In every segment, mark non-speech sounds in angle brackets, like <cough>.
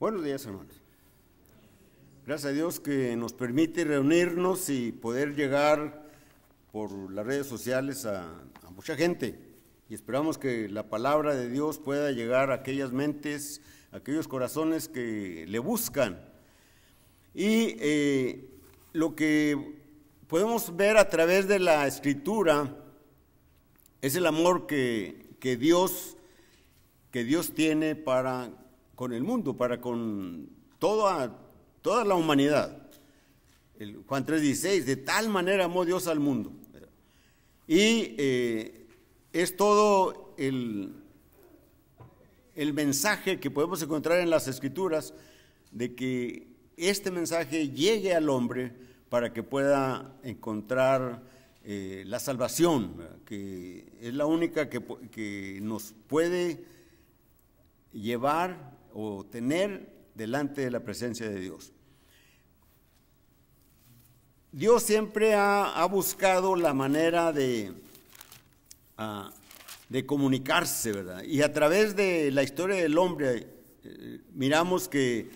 Buenos días, hermanos. Gracias a Dios que nos permite reunirnos y poder llegar por las redes sociales a, mucha gente. Y esperamos que la palabra de Dios pueda llegar a aquellas mentes, a aquellos corazones que le buscan. Y eh, lo que podemos ver a través de la escritura es el amor que, que, Dios, que Dios tiene para con el mundo, para con toda, toda la humanidad. El Juan 3:16, de tal manera amó Dios al mundo. Y eh, es todo el, el mensaje que podemos encontrar en las escrituras de que este mensaje llegue al hombre para que pueda encontrar eh, la salvación, que es la única que, que, nos puede llevar o tener delante de la presencia de Dios. Dios siempre ha, buscado la manera de, ah, de comunicarse, ¿verdad? Y a través de la historia del hombre eh, miramos que,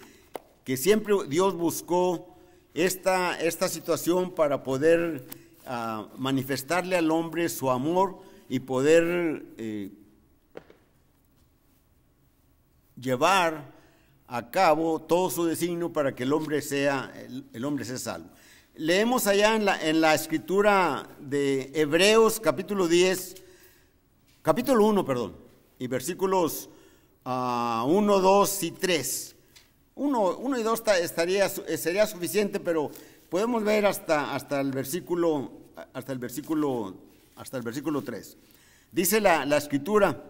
que, siempre Dios buscó esta, esta situación para poder ah, manifestarle al hombre su amor y poder eh, llevar a cabo todo su designio para que el hombre sea, el, hombre sea salvo. Leemos allá en la, en la, escritura de Hebreos capítulo 10, capítulo 1, perdón, y versículos 1, ah, 2 y 3. 1, y 2 estaría, eh, sería suficiente, pero podemos ver hasta, hasta, el versículo, hasta, el versículo, hasta el versículo 3. Dice la, la escritura,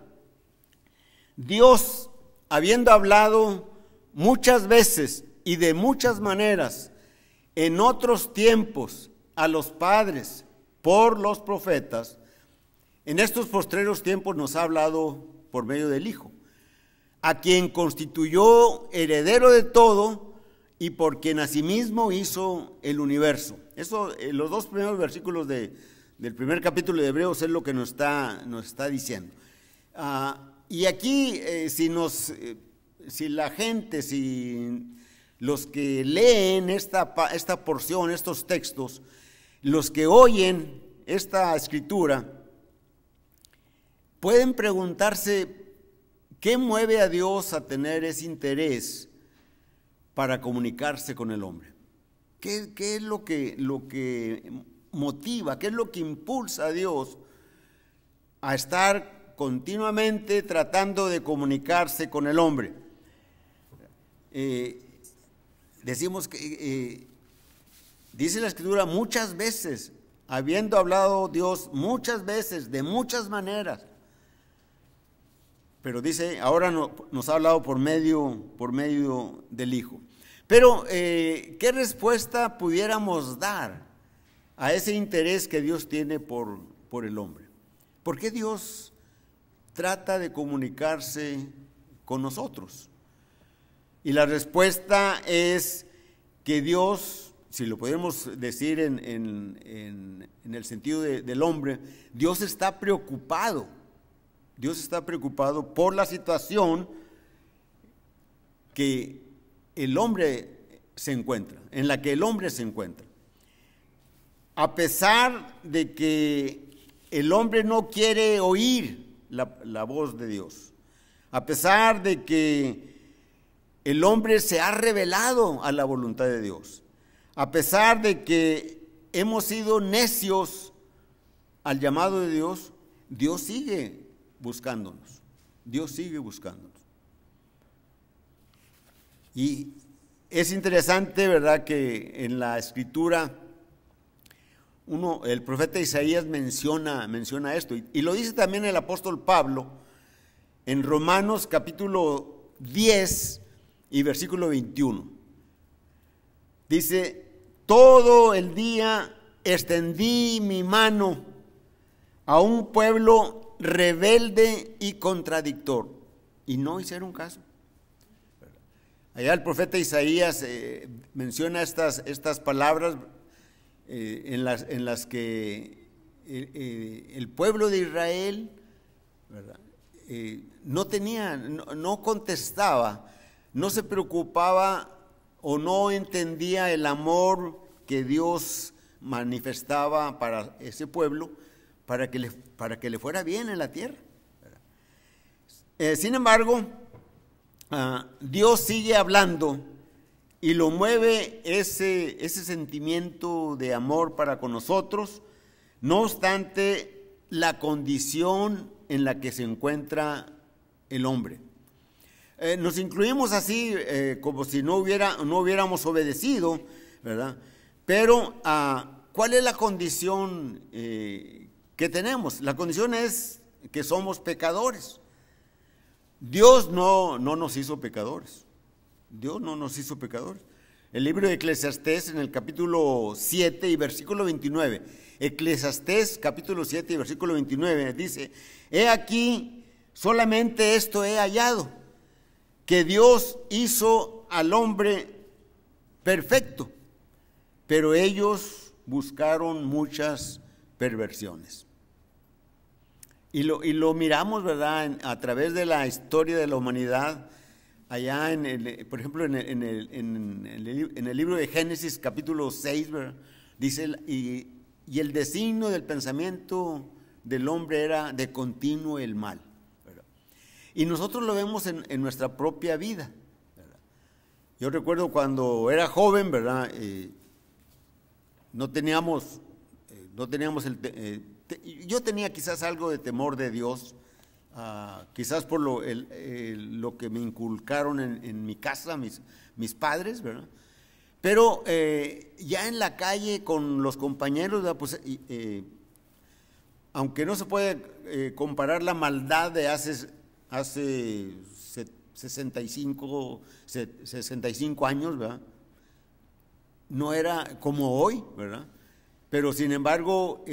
Dios habiendo hablado muchas veces y de muchas maneras en otros tiempos a los padres por los profetas, en estos postreros tiempos nos ha hablado por medio del Hijo, a quien constituyó heredero de todo y por quien asimismo hizo el universo. Eso, eh, los dos primeros versículos del primer capítulo de Hebreos es lo que nos está, nos está diciendo. Ah, y aquí, eh, si nos, eh, si la gente, si los que leen esta, esta porción, estos textos, los que oyen esta escritura, pueden preguntarse qué mueve a Dios a tener ese interés para comunicarse con el hombre. ¿Qué, es lo que, lo que motiva, qué es lo que impulsa a Dios a estar continuamente tratando de comunicarse con el hombre. Eh, decimos que, eh, eh, dice la escritura muchas veces, habiendo hablado Dios muchas veces, de muchas maneras, pero dice, ahora nos ha hablado por medio, por medio del Hijo. Pero, ¿qué respuesta pudiéramos dar a ese interés que Dios tiene por, por el hombre? ¿Por qué Dios trata de comunicarse con nosotros? Y la respuesta es que Dios, si lo podemos decir en, el sentido del hombre, Dios está preocupado. Dios está preocupado por la situación que el hombre se encuentra, en la que el hombre se encuentra. A pesar de que el hombre no quiere oír la, voz de Dios. A pesar de que el hombre se ha revelado a la voluntad de Dios, a pesar de que hemos sido necios al llamado de Dios, Dios sigue buscándonos. Dios sigue buscándonos. Y es interesante, ¿verdad?, que en la escritura uno, el profeta Isaías menciona, menciona esto, y, lo dice también el apóstol Pablo en Romanos capítulo 10 y versículo 21. Dice, todo el día extendí mi mano a un pueblo rebelde y contradictor, y no hicieron caso. Allá el profeta Isaías eh, menciona estas, estas palabras, eh, en, las, en las que eh, eh, el pueblo de Israel no tenía, no, contestaba, no se preocupaba o no entendía el amor que Dios manifestaba para ese pueblo para que le, para que le fuera bien en la tierra. sin embargo, ah, Dios sigue hablando y lo mueve ese, ese sentimiento de amor para con nosotros, no obstante la condición en la que se encuentra el hombre. Eh, nos incluimos así eh, como si no, hubiera, no hubiéramos obedecido, ¿verdad? Pero ah, ¿cuál es la condición eh, que tenemos? La condición es que somos pecadores. Dios no, no nos hizo pecadores. Dios no nos hizo pecadores. El libro de Eclesiastés en el capítulo 7 y versículo 29. Eclesiastés capítulo 7 y versículo 29 dice, he aquí, solamente esto he hallado, que Dios hizo al hombre perfecto, pero ellos buscaron muchas perversiones. Y lo, miramos, ¿verdad?, a través de la historia de la humanidad, allá en el, eh, por ejemplo, en el, libro de Génesis capítulo 6, dice, y, el designio del pensamiento del hombre era de continuo el mal. Y nosotros lo vemos en, nuestra propia vida. Yo recuerdo cuando era joven, ¿verdad? Eh, no teníamos, eh, no teníamos el... yo tenía quizás algo de temor de Dios, Ah, quizás por lo, lo, que me inculcaron en, mi casa, mis, mis, padres, ¿verdad? Pero eh, ya en la calle con los compañeros, pues, eh, aunque no se puede eh, comparar la maldad de hace, hace 65, 65 años, No era como hoy, ¿verdad? Pero sin embargo,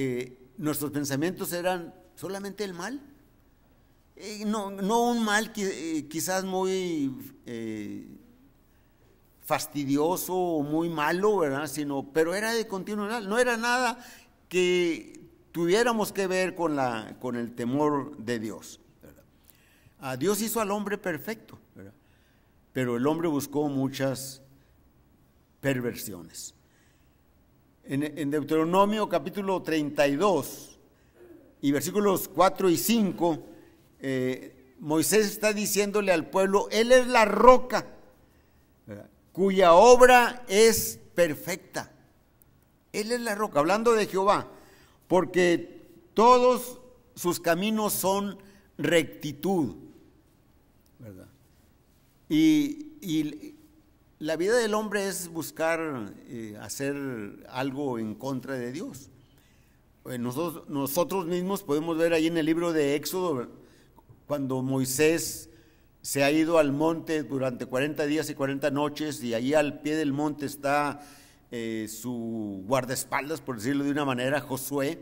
nuestros pensamientos eran solamente el mal eh, no, un mal eh, quizás muy eh, fastidioso o muy malo, ¿verdad? Sino, pero era de continuidad, no era nada que tuviéramos que ver con, la, con el temor de Dios. Dios hizo al hombre perfecto, pero el hombre buscó muchas perversiones. En, en, Deuteronomio capítulo 32 y versículos 4 y 5 eh, Moisés está diciéndole al pueblo, Él es la roca, cuya obra es perfecta. Él es la roca, hablando de Jehová, porque todos sus caminos son rectitud, Y, la vida del hombre es buscar eh, hacer algo en contra de Dios. Pues nosotros, nosotros mismos podemos ver ahí en el libro de Éxodo, cuando Moisés se ha ido al monte durante 40 días y 40 noches y ahí al pie del monte está eh, su guardaespaldas, por decirlo de una manera, Josué.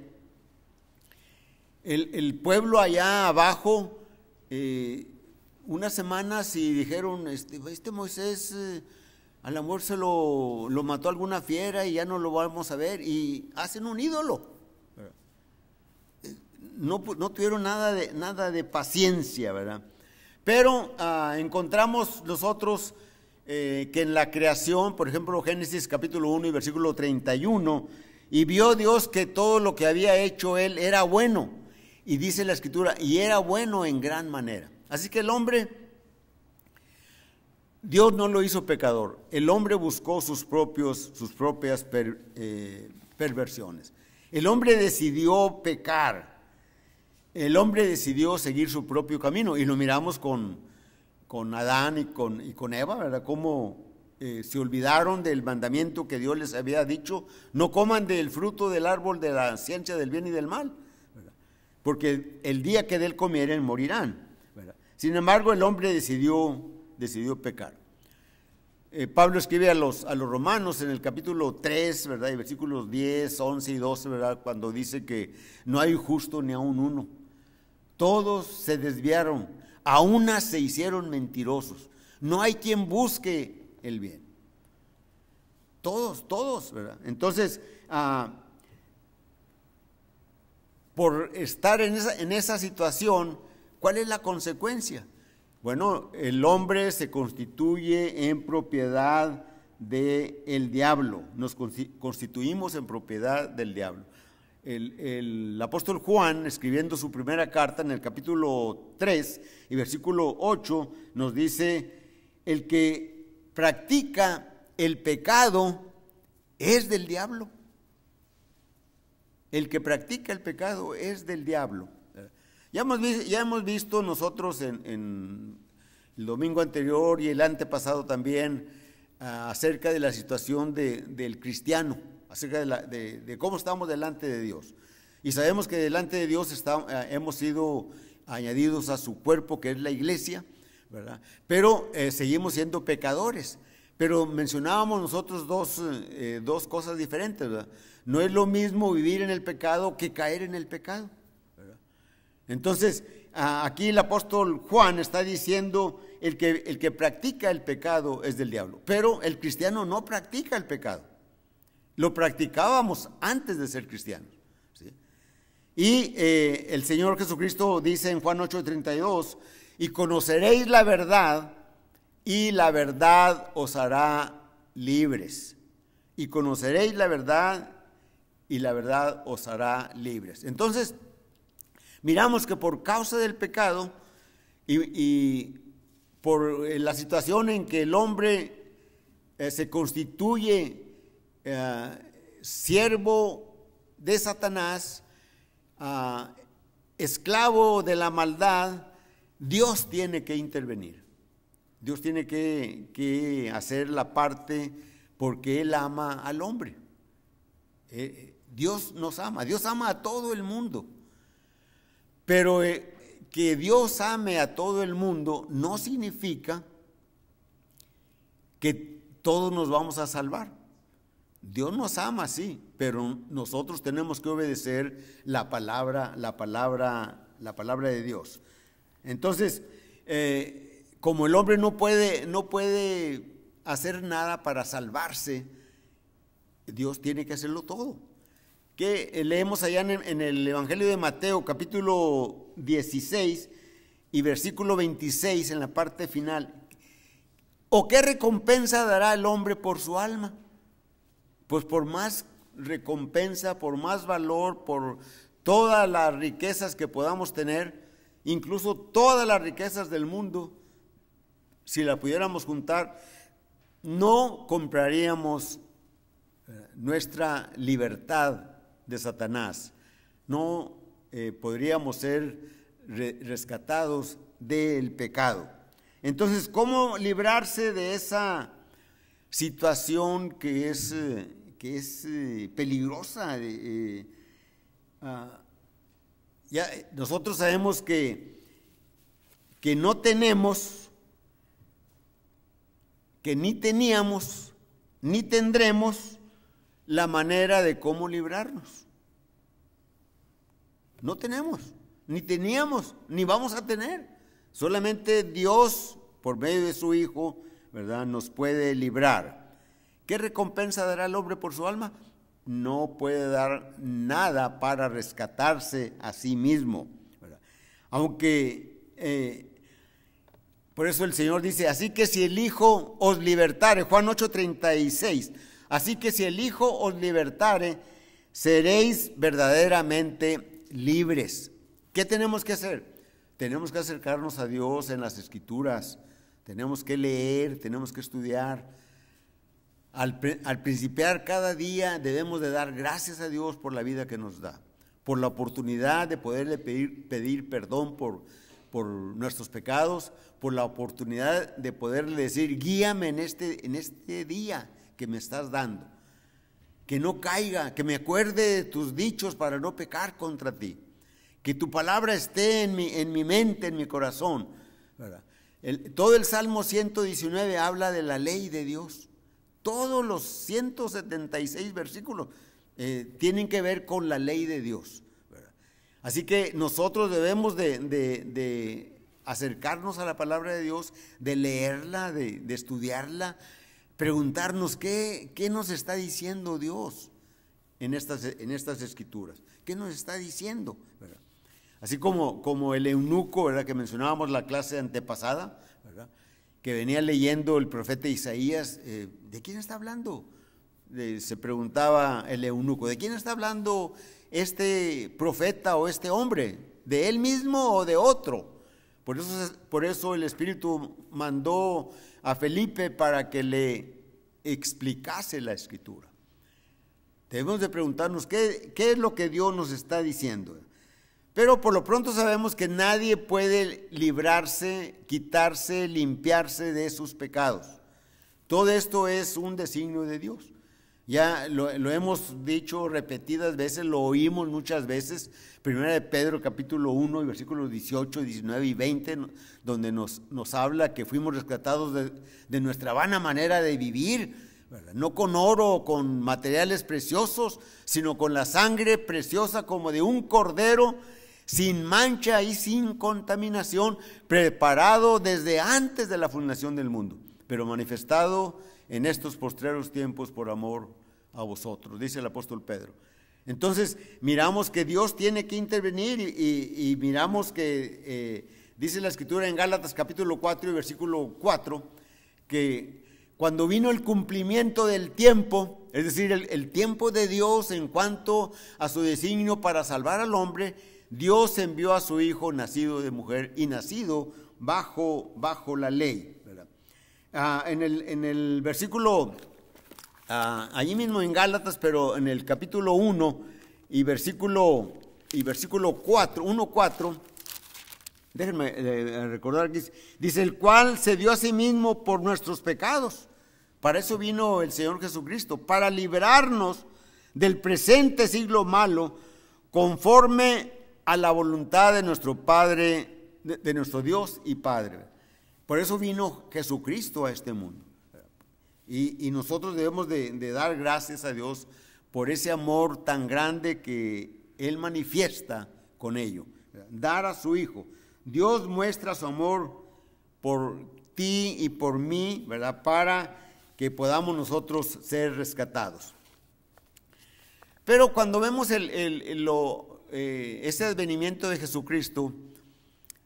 El, pueblo allá abajo, eh, unas semanas y dijeron, este, este Moisés eh, al amor se lo, lo mató alguna fiera y ya no lo vamos a ver y hacen un ídolo no, tuvieron nada de, nada de paciencia, ¿verdad? Pero ah, encontramos nosotros eh, que en la creación, por ejemplo, Génesis capítulo 1 y versículo 31, y vio Dios que todo lo que había hecho él era bueno, y dice la escritura, y era bueno en gran manera. Así que el hombre, Dios no lo hizo pecador, el hombre buscó sus, propios, sus propias eh, perversiones. El hombre decidió pecar el hombre decidió seguir su propio camino y lo miramos con, con Adán y con, y con Eva, ¿verdad? Cómo eh, se olvidaron del mandamiento que Dios les había dicho, no coman del fruto del árbol de la ciencia del bien y del mal, ¿verdad? porque el día que de él comieren morirán. Sin embargo, el hombre decidió, decidió pecar. Eh, Pablo escribe a los, a los romanos en el capítulo 3, ¿verdad? Y versículos 10, 11 y 12, ¿verdad? Cuando dice que no hay justo ni aún uno. Todos se desviaron, a una se hicieron mentirosos. No hay quien busque el bien. Todos, todos, ¿verdad? Entonces, ah, por estar en esa, situación, ¿cuál es la consecuencia? Bueno, el hombre se constituye en propiedad del diablo, nos constituimos en propiedad del diablo. El, apóstol Juan, escribiendo su primera carta en el capítulo 3 y versículo 8, nos dice, el que practica el pecado es del diablo. El que practica el pecado es del diablo. Ya hemos, ya hemos visto nosotros en, el domingo anterior y el antepasado también ah, acerca de la situación del cristiano acerca de, cómo estamos delante de Dios. Y sabemos que delante de Dios eh, hemos sido añadidos a su cuerpo, que es la iglesia, ¿verdad? Pero eh, seguimos siendo pecadores. Pero mencionábamos nosotros eh, dos, cosas diferentes, ¿verdad? No es lo mismo vivir en el pecado que caer en el pecado. Entonces, aquí el apóstol Juan está diciendo, el que, el que practica el pecado es del diablo, pero el cristiano no practica el pecado. Lo practicábamos antes de ser cristianos. Y eh, el Señor Jesucristo dice en Juan 8:32, y conoceréis la verdad y la verdad os hará libres. Y conoceréis la verdad y la verdad os hará libres. Entonces, miramos que por causa del pecado y, por eh, la situación en que el hombre eh, se constituye eh, siervo de Satanás, ah, esclavo de la maldad, Dios tiene que intervenir. Dios tiene que, hacer la parte porque Él ama al hombre. Eh, eh, Dios nos ama, Dios ama a todo el mundo. Pero que Dios ame a todo el mundo no significa que todos nos vamos a salvar. Dios nos ama, sí, pero nosotros tenemos que obedecer la palabra, la palabra, la palabra de Dios. Entonces, eh, como el hombre no puede, no puede hacer nada para salvarse, Dios tiene que hacerlo todo. Que leemos allá en el, en el Evangelio de Mateo, capítulo 16 y versículo 26, en la parte final. ¿O qué recompensa dará el hombre por su alma? pues por más recompensa, por más valor, por todas las riquezas que podamos tener, incluso todas las riquezas del mundo, si la pudiéramos juntar, no compraríamos eh, nuestra libertad de Satanás. No eh, podríamos ser rescatados del pecado. Entonces, ¿cómo librarse de esa situación que es eh, que es eh, peligrosa. Eh, eh, ah, ya, nosotros sabemos que, que no tenemos, que ni teníamos, ni tendremos la manera de cómo librarnos. No tenemos, ni teníamos, ni vamos a tener. Solamente Dios, por medio de su Hijo, ¿verdad?, nos puede librar. ¿Qué recompensa dará el hombre por su alma? No puede dar nada para rescatarse a sí mismo. Aunque, eh, por eso el Señor dice, así que si el Hijo os libertare, Juan 8:36, así que si el Hijo os libertare, seréis verdaderamente libres. ¿Qué tenemos que hacer? Tenemos que acercarnos a Dios en las escrituras, tenemos que leer, tenemos que estudiar, al, principiar cada día debemos de dar gracias a Dios por la vida que nos da, por la oportunidad de poderle pedir, perdón por, nuestros pecados, por la oportunidad de poderle decir, guíame este, en este, día que me estás dando, que no caiga, que me acuerde de tus dichos para no pecar contra ti, que tu palabra esté en mi, mente, en mi corazón. todo el Salmo 119 habla de la ley de Dios todos los 176 versículos eh, tienen que ver con la ley de Dios. Así que nosotros debemos de, acercarnos a la palabra de Dios, de leerla, de, estudiarla, preguntarnos qué, nos está diciendo Dios en estas, en estas escrituras, qué nos está diciendo. Así como, como el eunuco ¿verdad? que mencionábamos la clase antepasada, que venía leyendo el profeta Isaías, eh, ¿de quién está hablando? se preguntaba el eunuco, ¿de quién está hablando este profeta o este hombre? ¿De él mismo o de otro? Por eso, por eso el Espíritu mandó a Felipe para que le explicase la escritura. Debemos de preguntarnos qué es lo que Dios nos está diciendo. Pero por lo pronto sabemos que nadie puede librarse, quitarse, limpiarse de sus pecados. Todo esto es un designio de Dios. Ya lo, hemos dicho repetidas veces, lo oímos muchas veces. Primera de Pedro capítulo 1 y versículos 18, 19 y 20, donde nos, nos habla que fuimos rescatados de, nuestra vana manera de vivir, no con oro o con materiales preciosos, sino con la sangre preciosa como de un cordero sin mancha y sin contaminación, preparado desde antes de la fundación del mundo pero manifestado en estos postreros tiempos por amor a vosotros, dice el apóstol Pedro. Entonces, miramos que Dios tiene que intervenir y, miramos que eh, dice la escritura en Gálatas capítulo 4 y versículo 4, que cuando vino el cumplimiento del tiempo, es decir, el, el tiempo de Dios en cuanto a su designio para salvar al hombre, Dios envió a su hijo nacido de mujer y nacido bajo, bajo la ley. Ah, en, el, en, el, versículo, ah, allí mismo en Gálatas, pero en el capítulo 1 y versículo, y versículo 4, 1, 4, déjenme eh, eh, recordar que dice, el cual se dio a sí mismo por nuestros pecados. Para eso vino el Señor Jesucristo, para liberarnos del presente siglo malo, conforme a la voluntad de nuestro Padre, de nuestro Dios y Padre. Por eso vino Jesucristo a este mundo. Y, nosotros debemos de, dar gracias a Dios por ese amor tan grande que Él manifiesta con ello. Dar a su Hijo. Dios muestra su amor por ti y por mí, ¿verdad? Para que podamos nosotros ser rescatados. Pero cuando vemos eh, ese advenimiento de Jesucristo,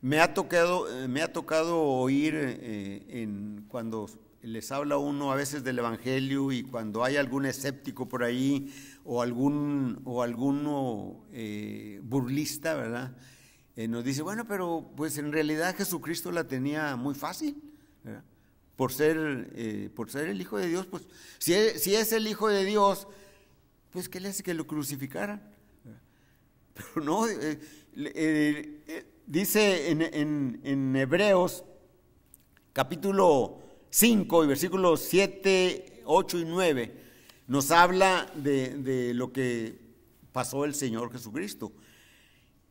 me ha tocado, eh, me ha tocado oír eh, en, cuando les habla uno a veces del Evangelio y cuando hay algún escéptico por ahí o algún o alguno eh, burlista, ¿verdad? nos dice, bueno, pero pues en realidad Jesucristo la tenía muy fácil, ¿verdad? Por ser, por ser el Hijo de Dios, pues e, si es, el Hijo de Dios, pues ¿qué le hace que lo crucificaran? <laughs> Pero no, dice en, Hebreos capítulo 5 y versículos 7, 8 y 9, nos habla de, lo que pasó el Señor Jesucristo.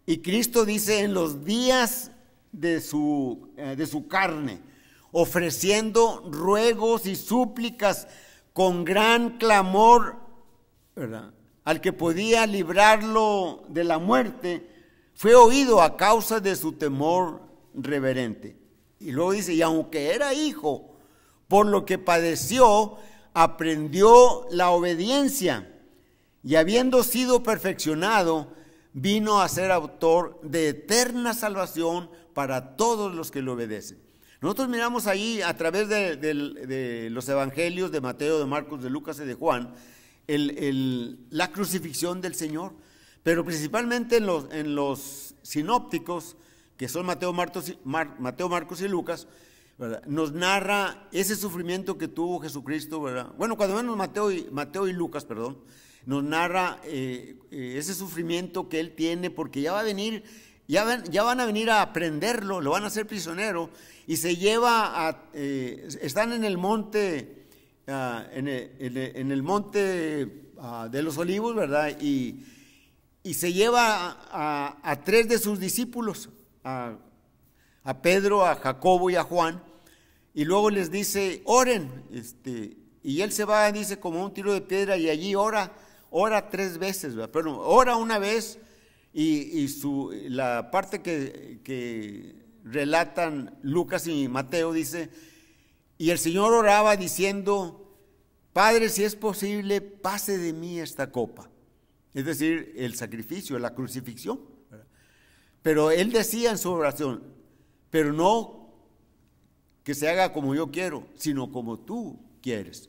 Y Cristo dice en los días de su, eh, de su carne, ofreciendo ruegos y súplicas con gran clamor, al que podía librarlo de la muerte, fue oído a causa de su temor reverente. Y luego dice, y aunque era hijo, por lo que padeció, aprendió la obediencia. Y habiendo sido perfeccionado, vino a ser autor de eterna salvación para todos los que le obedecen. Nosotros miramos ahí a través de, los evangelios de Mateo, de Marcos, de Lucas y de Juan, la crucifixión del Señor. Pero principalmente en los, en los sinópticos, que son Mateo, Marcos, Mateo, Marcos y Lucas, nos narra ese sufrimiento que tuvo Jesucristo, ¿verdad? bueno, cuando menos Mateo y, Mateo y Lucas, perdón, nos narra eh, eh, ese sufrimiento que él tiene porque ya va a venir, ya, van a venir a prenderlo, lo van a hacer prisionero y se lleva a, eh, están en el monte, ah, en, el, monte ah, de los olivos, ¿verdad? Y y se lleva a, tres de sus discípulos, a, Pedro, a Jacobo y a Juan, y luego les dice, oren, este, y él se va, dice, como un tiro de piedra, y allí ora, ora tres veces, pero ora una vez, y, su, la parte que relatan Lucas y Mateo dice, y el Señor oraba diciendo, Padre, si es posible, pase de mí esta copa es decir, el sacrificio, la crucifixión. Pero él decía en su oración, pero no que se haga como yo quiero, sino como tú quieres.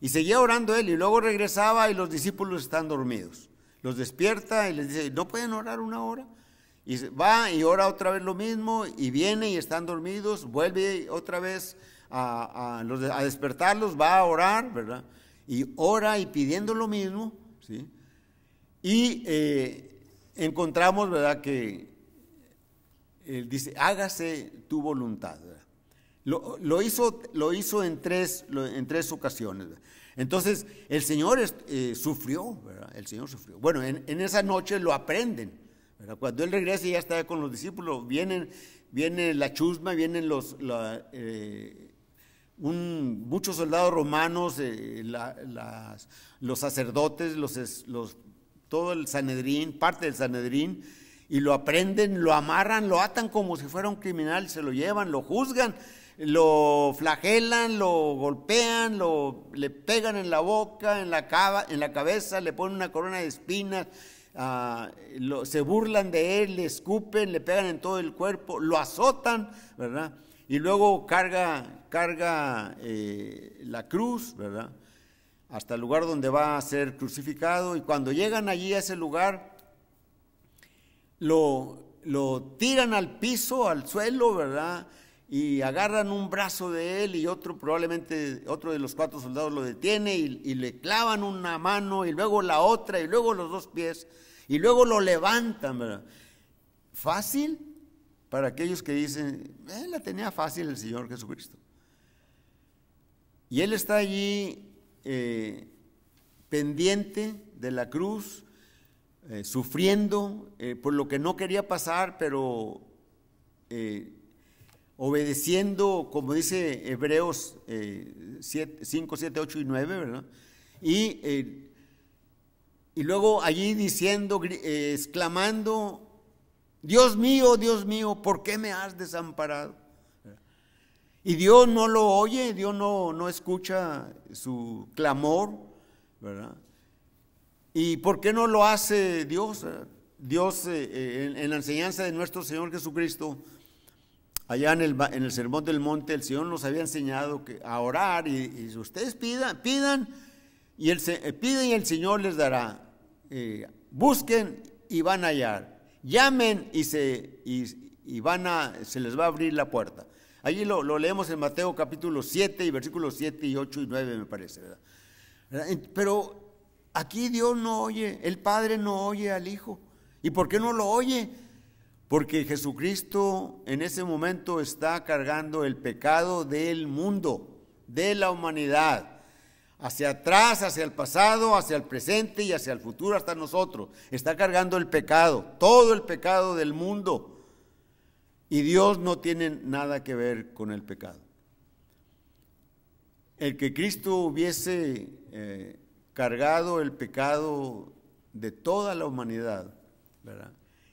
Y seguía orando él y luego regresaba y los discípulos están dormidos. Los despierta y les dice, ¿no pueden orar una hora? Y va y ora otra vez lo mismo y viene y están dormidos, vuelve otra vez a, a despertarlos, va a orar, ¿verdad? Y ora y pidiendo lo mismo, ¿sí? Y eh, encontramos, ¿verdad?, que él eh, dice, hágase tu voluntad. Lo, lo, hizo, lo hizo en tres, en tres ocasiones. Entonces, el Señor eh, sufrió, El Señor sufrió. Bueno, en, esa noche lo aprenden. ¿verdad? Cuando Él regresa y ya está con los discípulos, vienen, viene la chusma, vienen los, muchos soldados romanos, los sacerdotes, los, los todo el Sanedrín, parte del Sanedrín, y lo aprenden, lo amarran, lo atan como si fuera un criminal, se lo llevan, lo juzgan, lo flagelan, lo golpean, lo, le pegan en la boca, en la, cava, en la cabeza, le ponen una corona de espinas, ah, se burlan de él, le escupen, le pegan en todo el cuerpo, lo azotan, ¿verdad? Y luego carga, carga eh, la cruz, ¿verdad? hasta el lugar donde va a ser crucificado y cuando llegan allí a ese lugar, lo, lo tiran al piso, al suelo, ¿verdad? y agarran un brazo de él y otro probablemente otro de los cuatro soldados lo detiene y, le clavan una mano y luego la otra y luego los dos pies y luego lo levantan, ¿verdad? Fácil para aquellos que dicen, él eh, la tenía fácil el Señor Jesucristo. Y él está allí eh, pendiente de la cruz, eh, sufriendo eh, por lo que no quería pasar, pero obedeciendo, como dice Hebreos 5, 7, 8 y 9, ¿verdad? Y, y luego allí diciendo, exclamando, Dios mío, Dios mío, ¿por qué me has desamparado? Y Dios no lo oye, Dios no, escucha su clamor, ¿verdad? ¿Y por qué no lo hace Dios? Dios eh, eh, en, la enseñanza de nuestro Señor Jesucristo, allá en el, en el, Sermón del Monte, el Señor nos había enseñado que, a orar y, ustedes pidan, pidan y, el, eh, piden y el Señor les dará. busquen y van a hallar. Llamen y, se, y van a, se les va a abrir la puerta. Allí lo, leemos en Mateo capítulo 7 y versículos 7 y 8 y 9 me parece, ¿verdad? Pero aquí Dios no oye, el Padre no oye al Hijo. ¿Y por qué no lo oye? Porque Jesucristo en ese momento está cargando el pecado del mundo, de la humanidad, hacia atrás, hacia el pasado, hacia el presente y hacia el futuro, hasta nosotros. Está cargando el pecado, todo el pecado del mundo y Dios no tiene nada que ver con el pecado. El que Cristo hubiese eh, cargado el pecado de toda la humanidad, ¿verdad?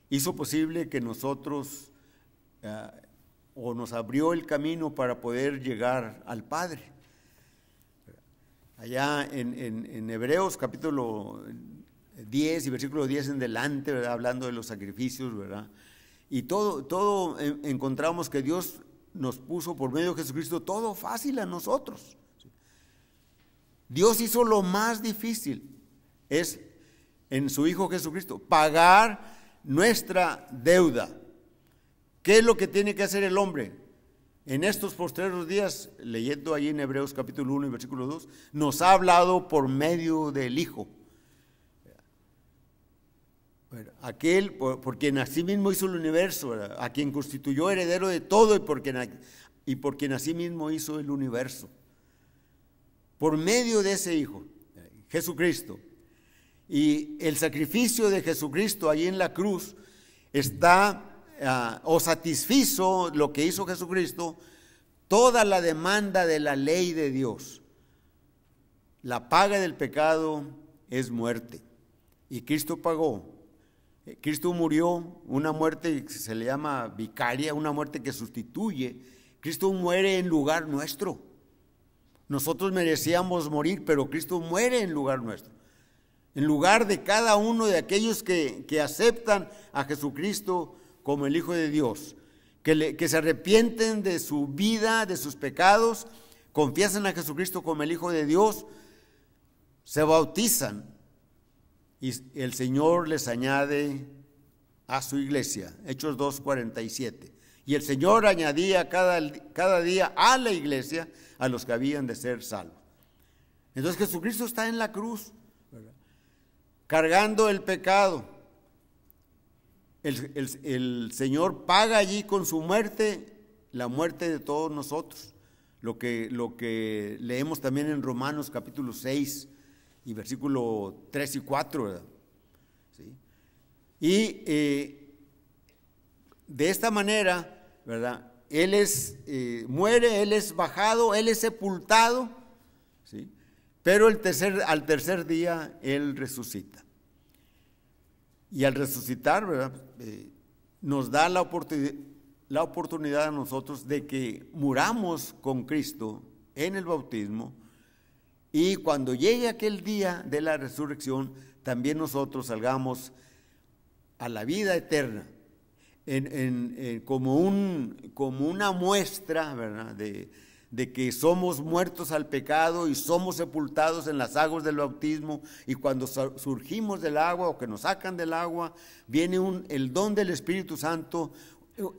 hizo posible que nosotros eh, o nos abrió el camino para poder llegar al Padre. Allá en, en Hebreos capítulo 10 y versículo 10 en delante, ¿verdad? hablando de los sacrificios, ¿verdad? Y todo, todo encontramos que Dios nos puso por medio de Jesucristo todo fácil a nosotros. Dios hizo lo más difícil, es en su Hijo Jesucristo, pagar nuestra deuda. ¿Qué es lo que tiene que hacer el hombre? En estos postreros días, leyendo allí en Hebreos capítulo 1 y versículo 2, nos ha hablado por medio del Hijo aquel por, quien sí mismo hizo el universo, a quien constituyó heredero de todo y por, quien, y por quien sí mismo hizo el universo. Por medio de ese Hijo, Jesucristo. Y el sacrificio de Jesucristo Allí en la cruz está ah, o satisfizo lo que hizo Jesucristo, toda la demanda de la ley de Dios. La paga del pecado es muerte. Y Cristo pagó Cristo murió una muerte que se le llama vicaria, una muerte que sustituye. Cristo muere en lugar nuestro. Nosotros merecíamos morir, pero Cristo muere en lugar nuestro. En lugar de cada uno de aquellos que, aceptan a Jesucristo como el Hijo de Dios, que, que se arrepienten de su vida, de sus pecados, confiesan a Jesucristo como el Hijo de Dios, se bautizan y el Señor les añade a su iglesia, Hechos 2.47. Y el Señor añadía cada, cada día a la iglesia a los que habían de ser salvos. Entonces Jesucristo está en la cruz, cargando el pecado. El, Señor paga allí con su muerte la muerte de todos nosotros. Lo que, lo que leemos también en Romanos capítulo 6, y versículo 3 y 4. ¿Sí? Y eh, de esta manera, ¿verdad? Él es, eh, muere, él es bajado, él es sepultado, ¿sí? pero el tercer, al tercer día él resucita. Y al resucitar, ¿verdad? Eh, nos da la, la oportunidad a nosotros de que muramos con Cristo en el bautismo y cuando llegue aquel día de la resurrección, también nosotros salgamos a la vida eterna, como, una muestra ¿verdad? De, que somos muertos al pecado y somos sepultados en las aguas del bautismo y cuando surgimos del agua o que nos sacan del agua, viene el don del Espíritu Santo,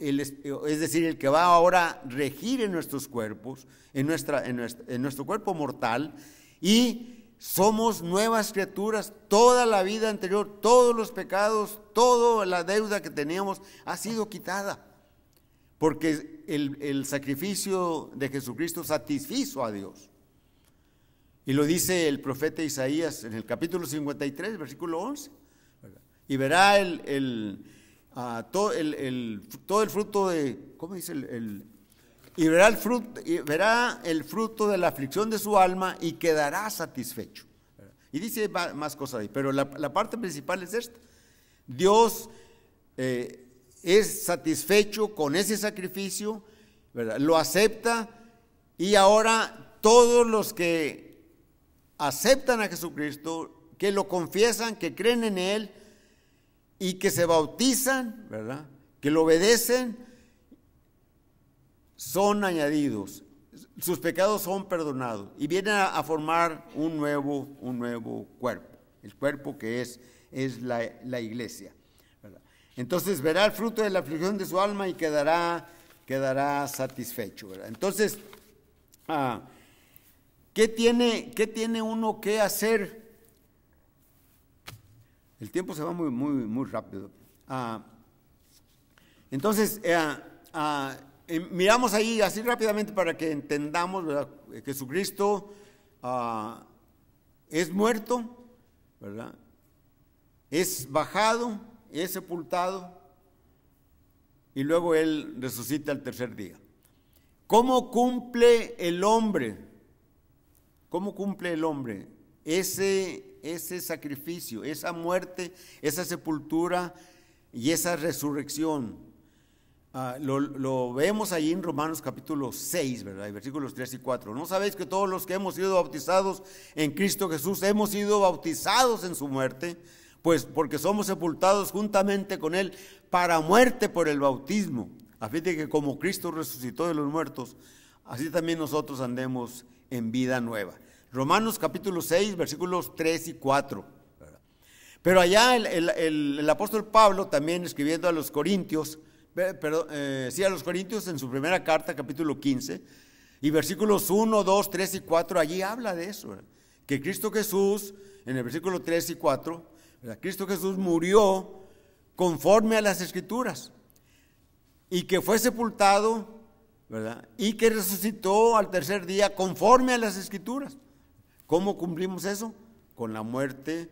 es decir, el que va ahora a regir en nuestros cuerpos, en nuestro cuerpo mortal y somos nuevas criaturas. Toda la vida anterior, todos los pecados, toda la deuda que teníamos ha sido quitada. Porque el, sacrificio de Jesucristo satisfizo a Dios. Y lo dice el profeta Isaías en el capítulo 53, versículo 11. Y verá el, ah, todo, el, todo el fruto de, ¿cómo dice? El, y verá el, fruto, verá el fruto de la aflicción de su alma y quedará satisfecho. Y dice más cosas ahí, pero la, parte principal es esta. Dios eh, es satisfecho con ese sacrificio, lo acepta y ahora todos los que aceptan a Jesucristo, que lo confiesan, que creen en Él y que se bautizan, ¿verdad? que lo obedecen, son añadidos, sus pecados son perdonados y vienen a, formar un nuevo, un nuevo cuerpo, el cuerpo que es, es la, iglesia. Entonces verá el fruto de la aflicción de su alma y quedará, quedará satisfecho. Entonces, ah, ¿qué, tiene, tiene uno que hacer? El tiempo se va muy, muy, muy rápido. Ah, entonces, eh, ah, miramos ahí así rápidamente para que entendamos ¿verdad? Eh, Jesucristo ah, es muerto, Es bajado, es sepultado y luego Él resucita el tercer día. ¿Cómo cumple el hombre? ¿Cómo cumple el hombre ese, ese sacrificio, esa muerte, esa sepultura y esa resurrección? Ah, lo, vemos allí en Romanos capítulo 6, ¿verdad? versículos 3 y 4. ¿No sabéis que todos los que hemos sido bautizados en Cristo Jesús hemos sido bautizados en su muerte? Pues porque somos sepultados juntamente con Él para muerte por el bautismo, a fin de que como Cristo resucitó de los muertos, así también nosotros andemos en vida nueva. Romanos capítulo 6, versículos 3 y 4. Pero allá el apóstol Pablo, también escribiendo a los Corintios, pero, eh, a los Corintios en su primera carta, capítulo 15, y versículos 1, 2, 3 y 4, allí habla de eso, que Cristo Jesús, en el versículo 3 y 4, Cristo Jesús murió conforme a las escrituras, y que fue sepultado, ¿verdad? Y que resucitó al tercer día conforme a las escrituras. ¿Cómo cumplimos eso? Con la muerte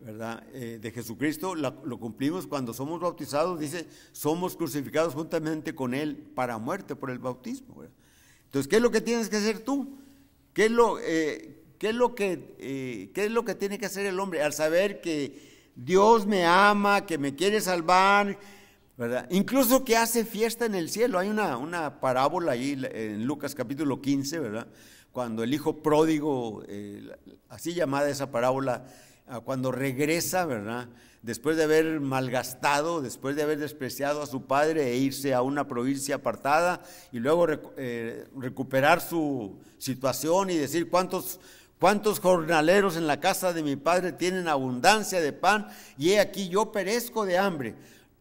¿verdad? Eh, de Jesucristo lo cumplimos cuando somos bautizados, dice, somos crucificados juntamente con Él para muerte por el bautismo. Entonces, ¿qué es lo que tienes que hacer tú? ¿Qué es lo, eh, qué es lo, que, eh, ¿Qué es lo que tiene que hacer el hombre al saber que Dios me ama, que me quiere salvar? ¿verdad? Incluso que hace fiesta en el cielo. Hay una, una parábola ahí en Lucas capítulo 15, ¿verdad? Cuando el hijo pródigo, así llamada esa parábola, cuando regresa, ¿verdad? Después de haber malgastado, después de haber despreciado a su padre e irse a una provincia apartada y luego eh, recuperar su situación y decir cuántos, cuántos jornaleros en la casa de mi padre tienen abundancia de pan y he aquí yo perezco de hambre.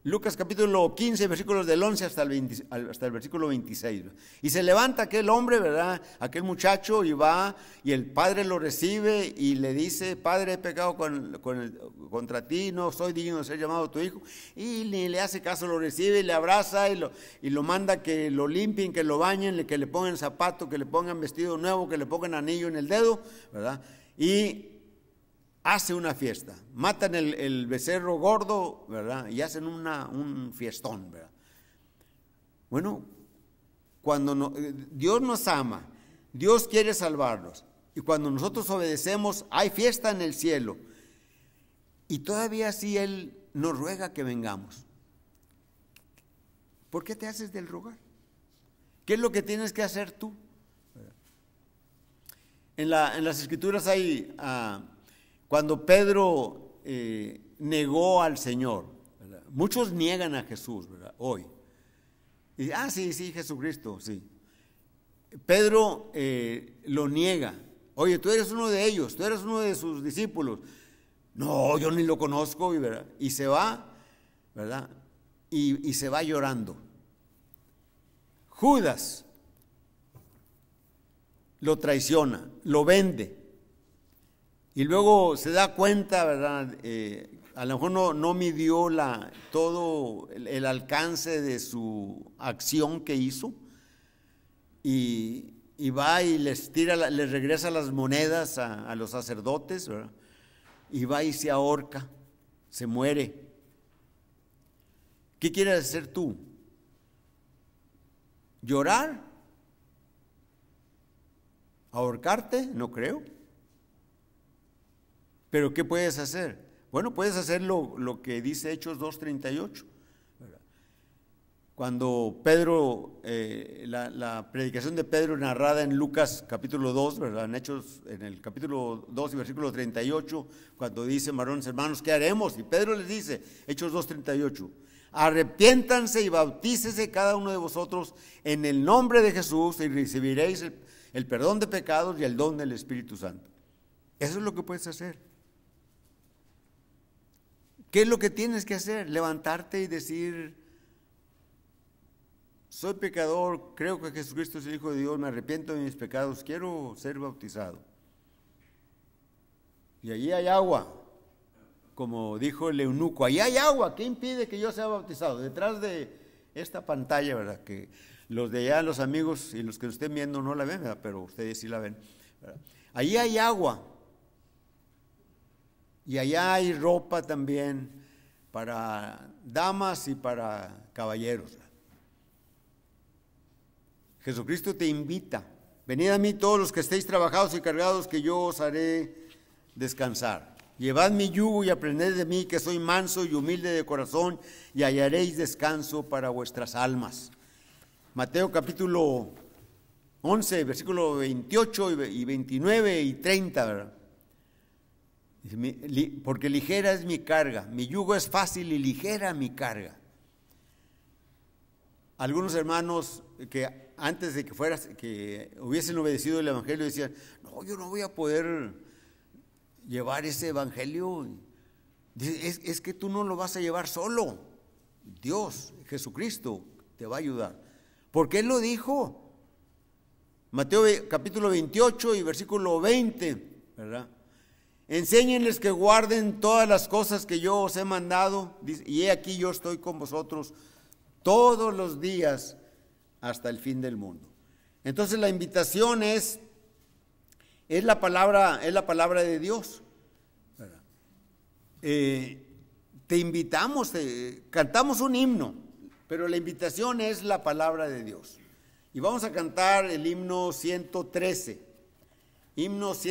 Lucas capítulo 15, versículos del 11 hasta el, versículo 26. Y se levanta aquel hombre, ¿verdad? Aquel muchacho y va y el padre lo recibe y le dice, padre, he pecado contra ti, no soy digno de ser llamado tu hijo. Y ni le hace caso, lo recibe y le abraza y lo, y lo manda que lo limpien, que lo bañen, que le pongan zapato, que le pongan vestido nuevo, que le pongan anillo en el dedo, ¿verdad? Y hace una fiesta. Matan el, becerro gordo, ¿verdad? Y hacen una, un fiestón, ¿verdad? Bueno, cuando eh, Dios nos ama, Dios quiere salvarnos. Y cuando nosotros obedecemos, hay fiesta en el cielo. Y todavía así Él nos ruega que vengamos. ¿Por qué te haces del rogar? ¿Qué es lo que tienes que hacer tú? En, las escrituras hay ah, cuando Pedro eh, negó al Señor, muchos niegan a Jesús hoy. ah, sí, sí, Jesucristo, sí. Pedro eh, lo niega. Oye, tú eres uno de ellos, tú eres uno de sus discípulos. No, yo ni lo conozco, ¿verdad? Y se va, ¿verdad? Y, y se va llorando. Judas lo traiciona, lo vende. Y luego se da cuenta, ¿verdad? Eh, a lo mejor no, no midió la, todo el, alcance de su acción que hizo y, va y les, tira, regresa las monedas a, a los sacerdotes ¿verdad? y va y se ahorca, se muere. ¿Qué quieres hacer tú? ¿Llorar? ¿Ahorcarte? No creo. Pero ¿qué puedes hacer? Bueno, puedes hacer lo, que dice Hechos 2.38. Cuando Pedro, eh, la, predicación de Pedro narrada en Lucas capítulo 2, En Hechos, en el capítulo 2 y versículo 38, cuando dice, Marones hermanos, ¿qué haremos? Y Pedro les dice, Hechos 2.38, arrepiéntanse y bautícese cada uno de vosotros en el nombre de Jesús y recibiréis el perdón de pecados y el don del Espíritu Santo. Eso es lo que puedes hacer. ¿Qué es lo que tienes que hacer? Levantarte y decir, soy pecador, creo que Jesucristo es el Hijo de Dios, me arrepiento de mis pecados, quiero ser bautizado. Y allí hay agua, como dijo el eunuco, allí hay agua, ¿qué impide que yo sea bautizado? Detrás de esta pantalla, ¿verdad? Que los de allá, los amigos y los que nos estén viendo no la ven, pero ustedes sí la ven. Allí hay agua, y allá hay ropa también para damas y para caballeros. Jesucristo te invita. Venid a mí todos los que estéis trabajados y cargados, que yo os haré descansar. Llevad mi yugo y aprended de mí, que soy manso y humilde de corazón, y hallaréis descanso para vuestras almas. Mateo capítulo 11, versículo 28 y 29 y 30, porque ligera es mi carga, mi yugo es fácil y ligera mi carga. Algunos hermanos que antes de que fueras, que hubiesen obedecido el Evangelio decían, no, yo no voy a poder llevar ese Evangelio. Es, es que tú no lo vas a llevar solo. Dios, Jesucristo, te va a ayudar. Porque Él lo dijo. Mateo capítulo 28 y versículo 20, ¿verdad? Enséñenles que guarden todas las cosas que yo os he mandado, y he aquí yo estoy con vosotros todos los días hasta el fin del mundo. Entonces la invitación es, es la palabra, es la palabra de Dios. Eh, te invitamos, cantamos un himno, pero la invitación es la palabra de Dios. Y vamos a cantar el himno 113. Himno 113.